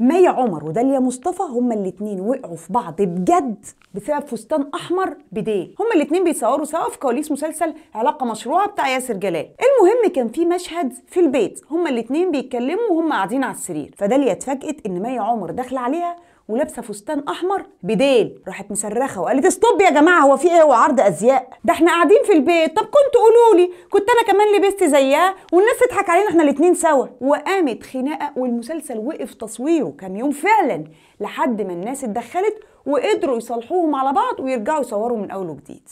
مي عمر وداليا مصطفى هما الاتنين وقعوا في بعض بجد بسبب فستان احمر بديه هما الاتنين بيتصوروا سوا في كواليس مسلسل علاقه مشروعه بتاع ياسر جلال المهم كان في مشهد في البيت هما الاتنين بيتكلموا وهما قاعدين على السرير فداليا اتفاجئت ان مي عمر داخله عليها ولابسه فستان احمر بديل راحت مصرخه وقالت استوب يا جماعه هو في ايه هو عرض ازياء ده احنا قاعدين في البيت طب كنتوا قولوا لي كنت انا كمان لبست زيها والناس تضحك علينا احنا الاتنين سوا وقامت خناقه والمسلسل وقف تصويره استنوا كام يوم فعلا لحد ما الناس اتدخلت وقدروا يصالحوهم على بعض ويرجعوا يصوروا من اول وجديد